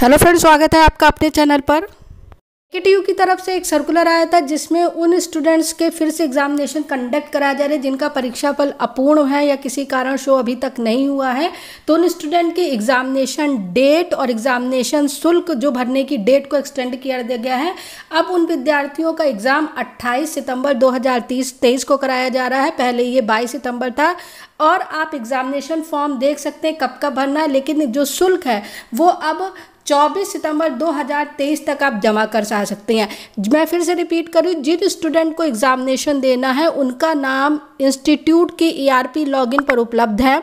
hello friend स्वागत है आपका अपने चैनल पर यू की तरफ से एक सर्कुलर आया था जिसमें उन स्टूडेंट्स के फिर से एग्जामिनेशन कंडक्ट कराए जा रहे हैं जिनका परीक्षा फल अपूर्ण है या किसी कारण शो अभी तक नहीं हुआ है तो उन स्टूडेंट की एग्जामिनेशन डेट और एग्जामिनेशन शुल्क जो भरने की डेट को एक्सटेंड किया गया है अब उन विद्यार्थियों का एग्ज़ाम अट्ठाईस सितंबर दो हजार को कराया जा रहा है पहले ये बाईस सितंबर था और आप एग्जामिनेशन फॉर्म देख सकते हैं कब कब भरना है लेकिन जो शुल्क है वो अब 24 सितंबर 2023 तक आप जमा कर सा सकते हैं मैं फिर से रिपीट करूँ जिन स्टूडेंट को एग्ज़ामिनेशन देना है उनका नाम इंस्टीट्यूट की ईआरपी लॉगिन पर उपलब्ध है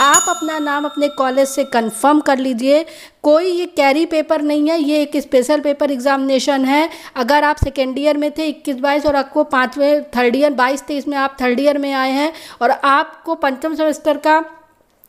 आप अपना नाम अपने कॉलेज से कंफर्म कर लीजिए कोई ये कैरी पेपर नहीं है ये एक स्पेशल पेपर एग्जामिनेशन है अगर आप सेकेंड ईयर में थे इक्कीस बाईस और आपको पाँचवें थर्ड ईयर बाईस तेईस में आप थर्ड ईयर में आए हैं और आपको पंचम सेमेस्टर का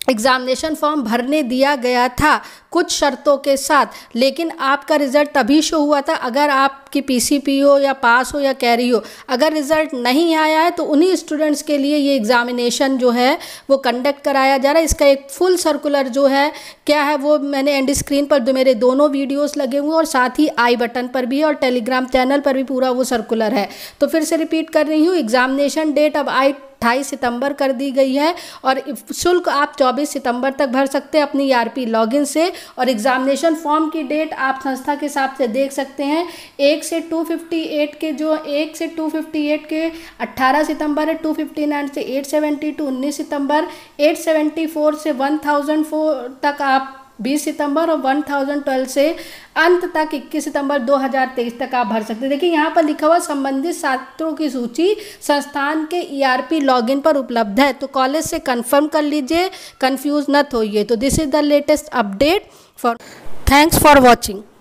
एग्जामिनेशन फॉर्म भरने दिया गया था कुछ शर्तों के साथ लेकिन आपका रिज़ल्ट तभी शो हुआ था अगर आपकी पीसीपी हो या पास हो या कैरी हो अगर रिज़ल्ट नहीं आया है तो उन्हीं स्टूडेंट्स के लिए ये एग्ज़ामिनेशन जो है वो कंडक्ट कराया जा रहा है इसका एक फुल सर्कुलर जो है क्या है वो मैंने एंड स्क्रीन पर मेरे दोनों वीडियोज़ लगे हुए और साथ ही आई बटन पर भी और टेलीग्राम चैनल पर भी पूरा वो सर्कुलर है तो फिर से रिपीट कर रही हूँ एग्ज़ामिनेशन डेट अब आई अट्ठाईस सितंबर कर दी गई है और शुल्क आप चौबीस सितंबर तक भर सकते हैं अपनी आर पी लॉगिन से और एग्जामिनेशन फॉर्म की डेट आप संस्था के हिसाब से देख सकते हैं एक से टू फिफ्टी एट के जो एक से टू फिफ्टी एट के अट्ठारह सितंबर है टू फिफ्टी नाइन से एट सेवेंटी टू उन्नीस सितंबर एट सेवेंटी फोर से वन थाउजेंड फोर तक आप बीस सितंबर और वन थाउजेंड ट्वेल्व से अंत तक इक्कीस सितंबर दो हज़ार तेईस तक आप भर सकते हैं देखिए यहाँ पर लिखा हुआ संबंधित छात्रों की सूची संस्थान के ईआरपी e लॉगिन पर उपलब्ध है तो कॉलेज से कंफर्म कर लीजिए कंफ्यूज न होइए तो this is the latest update for thanks for watching